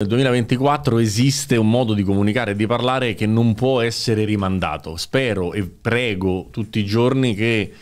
Nel 2024 esiste un modo di comunicare e di parlare che non può essere rimandato. Spero e prego tutti i giorni che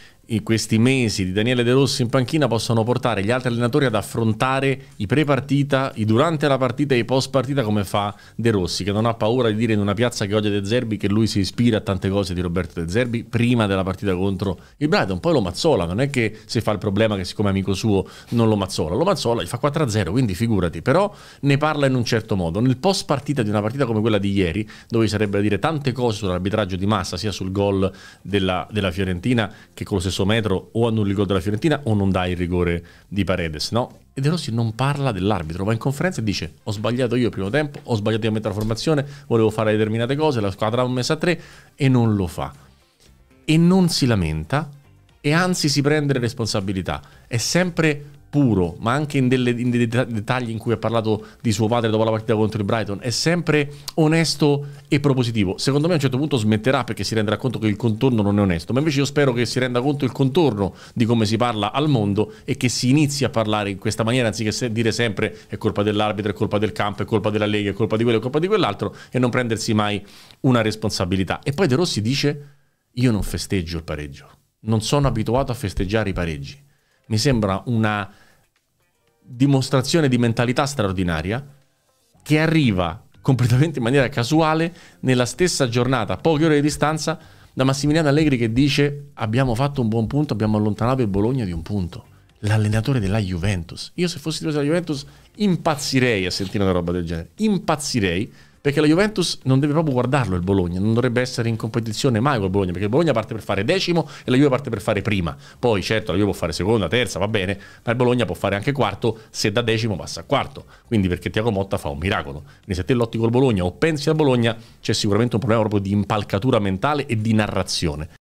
questi mesi di Daniele De Rossi in panchina possano portare gli altri allenatori ad affrontare i pre-partita, i durante la partita e i post-partita come fa De Rossi, che non ha paura di dire in una piazza che odia De Zerbi che lui si ispira a tante cose di Roberto De Zerbi prima della partita contro il Brighton. Poi lo mazzola, non è che se fa il problema che siccome è amico suo non lo mazzola, lo mazzola, gli fa 4-0, quindi figurati, però ne parla in un certo modo. Nel post-partita di una partita come quella di ieri, dove sarebbe da dire tante cose sull'arbitraggio di massa, sia sul gol della, della Fiorentina che con lo stesso stesso metro o annulli il gol della Fiorentina o non dai il rigore di Paredes, no? E De Rossi non parla dell'arbitro, va in conferenza e dice ho sbagliato io il primo tempo, ho sbagliato io a mettere la formazione, volevo fare determinate cose, la squadra l'ha messa a tre e non lo fa. E non si lamenta e anzi si prende le responsabilità. È sempre puro, ma anche in, delle, in dei dettagli in cui ha parlato di suo padre dopo la partita contro il Brighton, è sempre onesto e propositivo. Secondo me a un certo punto smetterà perché si renderà conto che il contorno non è onesto, ma invece io spero che si renda conto il contorno di come si parla al mondo e che si inizi a parlare in questa maniera, anziché dire sempre è colpa dell'arbitro, è colpa del campo, è colpa della Lega, è colpa di quello, è colpa di quell'altro, e non prendersi mai una responsabilità. E poi De Rossi dice io non festeggio il pareggio, non sono abituato a festeggiare i pareggi. Mi sembra una dimostrazione di mentalità straordinaria che arriva completamente in maniera casuale nella stessa giornata, a poche ore di distanza, da Massimiliano Allegri che dice abbiamo fatto un buon punto, abbiamo allontanato il Bologna di un punto. L'allenatore della Juventus. Io se fossi tifoso della Juventus impazzirei a sentire una roba del genere. Impazzirei perché la Juventus non deve proprio guardarlo il Bologna, non dovrebbe essere in competizione mai col Bologna, perché il Bologna parte per fare decimo e la Juve parte per fare prima. Poi certo la Juve può fare seconda, terza, va bene, ma il Bologna può fare anche quarto se da decimo passa a quarto. Quindi perché Tiago Motta fa un miracolo. Quindi se te lotti col Bologna o pensi al Bologna, c'è sicuramente un problema proprio di impalcatura mentale e di narrazione.